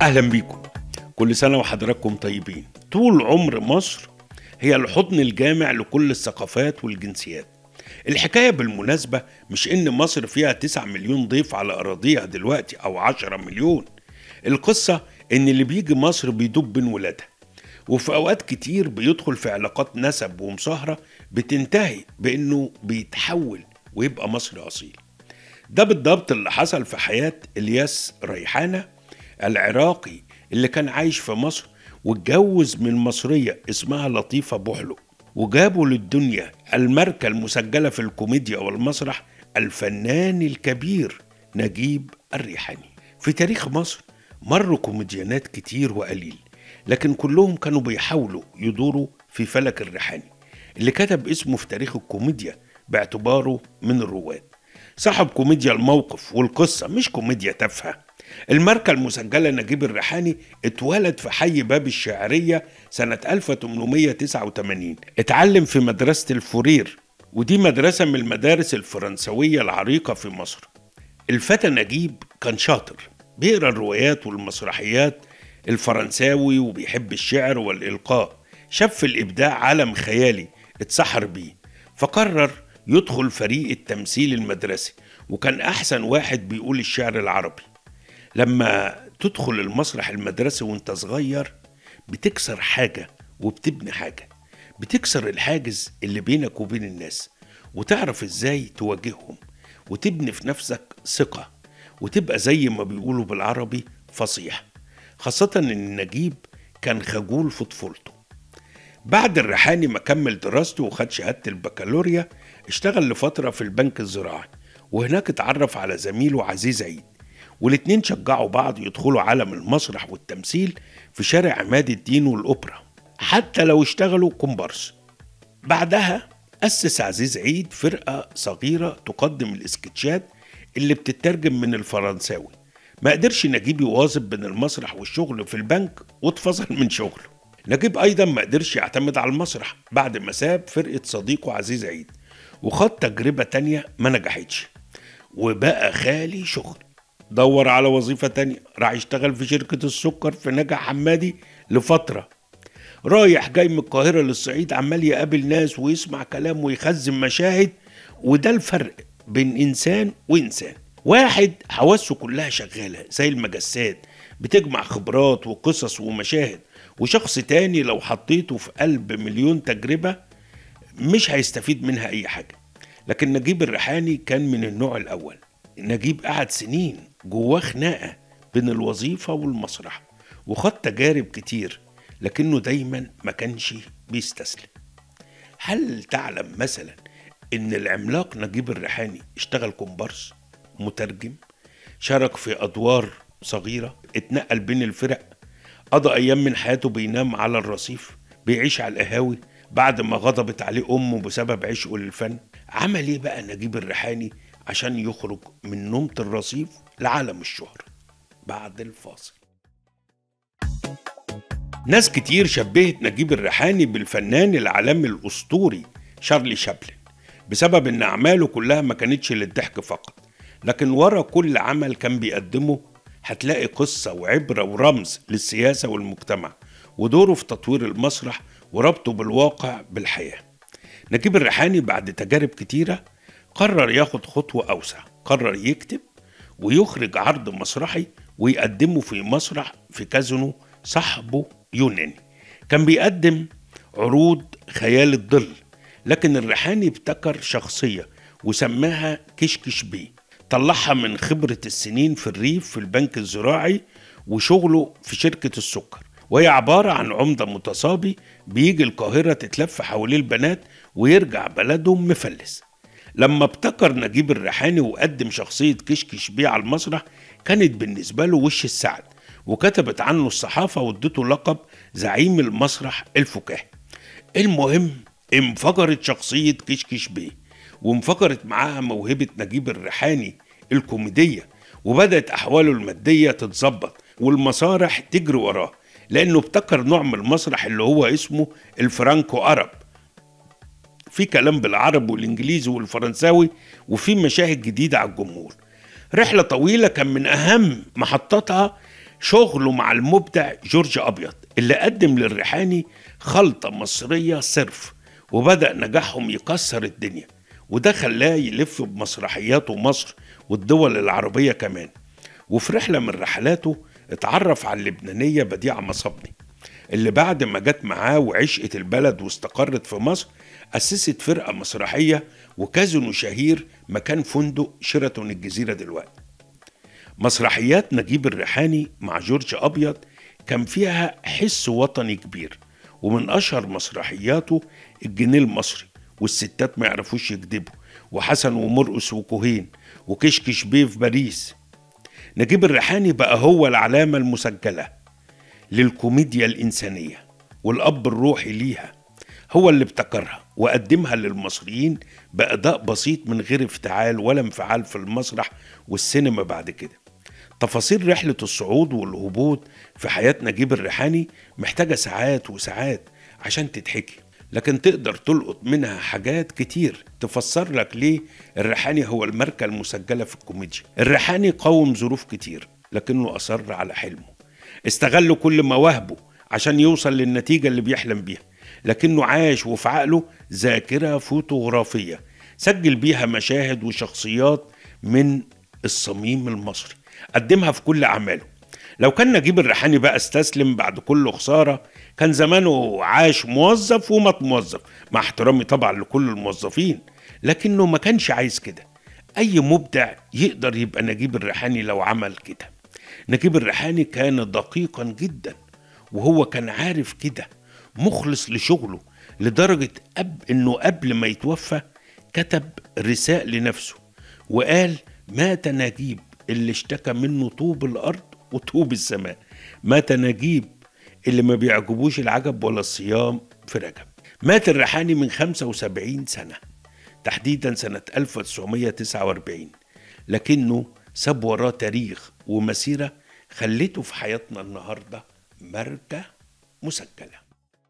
اهلا بيكم كل سنه وحضراتكم طيبين طول عمر مصر هي الحضن الجامع لكل الثقافات والجنسيات الحكاية بالمناسبة مش إن مصر فيها 9 مليون ضيف على أراضيها دلوقتي أو 10 مليون القصة إن اللي بيجي مصر بيدوب بين ولادها وفي أوقات كتير بيدخل في علاقات نسب ومصاهرة بتنتهي بإنه بيتحول ويبقى مصري أصيل ده بالضبط اللي حصل في حياة إلياس ريحانة العراقي اللي كان عايش في مصر واتجوز من مصرية اسمها لطيفة بوحلو وجابوا للدنيا الماركة المسجلة في الكوميديا والمسرح الفنان الكبير نجيب الريحاني في تاريخ مصر مروا كوميديانات كتير وقليل لكن كلهم كانوا بيحاولوا يدوروا في فلك الريحاني اللي كتب اسمه في تاريخ الكوميديا باعتباره من الرواد صاحب كوميديا الموقف والقصة مش كوميديا تافهة الماركة المسجلة نجيب الريحاني اتولد في حي باب الشعرية سنة 1889 اتعلم في مدرسة الفورير ودي مدرسة من المدارس الفرنسوية العريقة في مصر الفتى نجيب كان شاطر بيقرا الروايات والمسرحيات الفرنساوي وبيحب الشعر والإلقاء شاف في الإبداع عالم خيالي اتسحر بيه فقرر يدخل فريق التمثيل المدرسي وكان أحسن واحد بيقول الشعر العربي لما تدخل المسرح المدرسي وانت صغير بتكسر حاجة وبتبني حاجة بتكسر الحاجز اللي بينك وبين الناس وتعرف ازاي تواجههم وتبني في نفسك ثقة وتبقى زي ما بيقولوا بالعربي فصيح خاصة ان نجيب كان خجول في طفولته بعد الريحاني ما كمل دراسته وخد شهادة البكالوريا اشتغل لفترة في البنك الزراعي وهناك اتعرف على زميله عزيز عيد والاتنين شجعوا بعض يدخلوا عالم المسرح والتمثيل في شارع عماد الدين والأوبرا حتى لو اشتغلوا كومبارس بعدها أسس عزيز عيد فرقة صغيرة تقدم الإسكتشات اللي بتترجم من الفرنساوي ما قدرش نجيب يواظب بين المسرح والشغل في البنك واتفصل من شغله نجيب أيضا ما قدرش يعتمد على المسرح بعد ما ساب فرقة صديقه عزيز عيد وخد تجربة تانية ما نجحتش وبقى خالي شغل دور على وظيفة تانية راح يشتغل في شركة السكر في نجا حمادي لفترة رايح جاي من القاهرة للصعيد عمال يقابل ناس ويسمع كلام ويخزن مشاهد وده الفرق بين إنسان وإنسان واحد حواسه كلها شغالة زي المجسات بتجمع خبرات وقصص ومشاهد وشخص تاني لو حطيته في قلب مليون تجربة مش هيستفيد منها أي حاجة لكن نجيب الريحاني كان من النوع الأول نجيب قعد سنين جواه خناقه بين الوظيفه والمسرح وخد تجارب كتير لكنه دايما ما كانش بيستسلم هل تعلم مثلا ان العملاق نجيب الريحاني اشتغل كومبارس مترجم شارك في ادوار صغيره اتنقل بين الفرق قضى ايام من حياته بينام على الرصيف بيعيش على القهاوي بعد ما غضبت عليه امه بسبب عشقه للفن عمل ايه بقى نجيب الريحاني عشان يخرج من نومة الرصيف لعالم الشهرة بعد الفاصل ناس كتير شبهت نجيب الريحاني بالفنان العالمي الأسطوري شارلي شابلن بسبب إن أعماله كلها ما كانتش للضحك فقط لكن ورا كل عمل كان بيقدمه هتلاقي قصة وعبرة ورمز للسياسة والمجتمع ودوره في تطوير المسرح وربطه بالواقع بالحياة نجيب الريحاني بعد تجارب كتيرة قرر ياخد خطوة أوسع قرر يكتب ويخرج عرض مسرحي ويقدمه في مسرح في كازينو صاحبه يوناني كان بيقدم عروض خيال الظل لكن الريحاني ابتكر شخصية وسماها كشكش بي طلعها من خبرة السنين في الريف في البنك الزراعي وشغله في شركة السكر وهي عبارة عن عمدة متصابي بيجي القاهرة تتلف حواليه البنات ويرجع بلدهم مفلس لما ابتكر نجيب الريحاني وقدم شخصية كشكي شبيه على المسرح كانت بالنسبة له وش السعد وكتبت عنه الصحافة وادته لقب زعيم المسرح الفكاهي المهم انفجرت شخصية كشكي شبيه وانفجرت معاها موهبة نجيب الريحاني الكوميدية وبدأت أحواله المادية تتظبط والمسارح تجري وراه لأنه ابتكر نوع من المسرح اللي هو اسمه الفرانكو أرب في كلام بالعربي والانجليزي والفرنساوي وفي مشاهد جديده على الجمهور رحله طويله كان من اهم محطاتها شغله مع المبدع جورج ابيض اللي قدم للريحاني خلطه مصريه صرف وبدا نجاحهم يكسر الدنيا وده خلاه يلف بمسرحياته مصر والدول العربيه كمان وفي رحله من رحلاته اتعرف على اللبنانيه بديعه مصبني اللي بعد ما جت معاه وعشقت البلد واستقرت في مصر أسست فرقة مسرحية وكازينو شهير مكان فندق شيراتون الجزيرة دلوقتي مسرحيات نجيب الريحاني مع جورج أبيض كان فيها حس وطني كبير ومن أشهر مسرحياته الجنيه المصري والستات ما يعرفوش يكذبوا وحسن ومرقص وكوهين وكشكش بيه في باريس نجيب الريحاني بقى هو العلامة المسجلة للكوميديا الإنسانية والأب الروحي ليها هو اللي ابتكرها وقدمها للمصريين بأداء بسيط من غير افتعال ولا انفعال في المسرح والسينما بعد كده تفاصيل رحلة الصعود والهبوط في حياة نجيب الريحاني محتاجة ساعات وساعات عشان تتحكي لكن تقدر تلقط منها حاجات كتير تفسر لك ليه الريحاني هو الماركة المسجلة في الكوميديا الريحاني قاوم ظروف كتير لكنه أصر على حلمه استغلوا كل مواهبه عشان يوصل للنتيجة اللي بيحلم بيها لكنه عاش وفي عقله ذاكرة فوتوغرافية سجل بيها مشاهد وشخصيات من الصميم المصري قدمها في كل أعماله لو كان نجيب الريحاني بقى استسلم بعد كل خسارة كان زمانه عاش موظف ومات موظف مع احترامي طبعا لكل الموظفين لكنه ما كانش عايز كده أي مبدع يقدر يبقى نجيب الريحاني لو عمل كده نجيب الريحاني كان دقيقا جدا وهو كان عارف كده مخلص لشغله لدرجة أب إنه قبل ما يتوفى كتب رساء لنفسه وقال مات نجيب اللي اشتكى منه طوب الأرض وطوب السماء مات نجيب اللي ما بيعجبوش العجب ولا الصيام في رجب مات الريحاني من 75 سنة تحديدا سنة 1949 لكنه ساب وراه تاريخ ومسيرة خلته في حياتنا النهاردة ماركة مسجلة